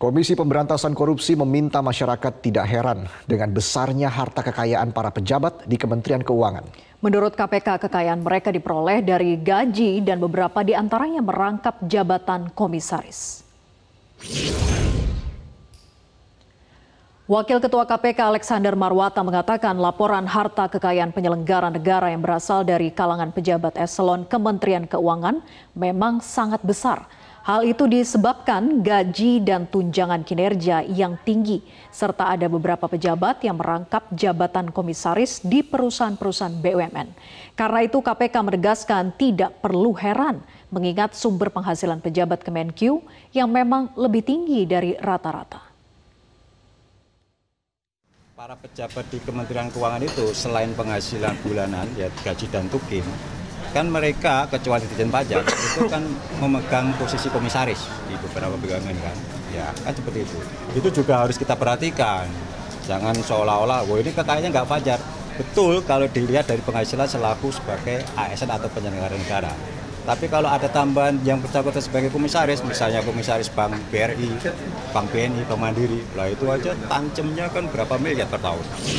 Komisi Pemberantasan Korupsi meminta masyarakat tidak heran dengan besarnya harta kekayaan para pejabat di Kementerian Keuangan. Menurut KPK, kekayaan mereka diperoleh dari gaji dan beberapa di antaranya merangkap jabatan komisaris. Wakil Ketua KPK Alexander Marwata mengatakan laporan harta kekayaan penyelenggara negara yang berasal dari kalangan pejabat eselon Kementerian Keuangan memang sangat besar Hal itu disebabkan gaji dan tunjangan kinerja yang tinggi, serta ada beberapa pejabat yang merangkap jabatan komisaris di perusahaan-perusahaan BUMN. Karena itu KPK menegaskan tidak perlu heran mengingat sumber penghasilan pejabat Kemenq yang memang lebih tinggi dari rata-rata. Para pejabat di Kementerian Keuangan itu selain penghasilan bulanan, ya gaji dan tukin, kan mereka kecuali dijen pajak itu kan memegang posisi komisaris di beberapa pegangan kan ya kan seperti itu itu juga harus kita perhatikan jangan seolah-olah wah ini kekayaannya nggak fajar betul kalau dilihat dari penghasilan selaku sebagai ASN atau penyelenggara negara tapi kalau ada tambahan yang bersangkutan sebagai komisaris, misalnya komisaris Bank BRI, Bank BNI, Bank Mandiri, lah itu aja tancemnya kan berapa miliar per tahun.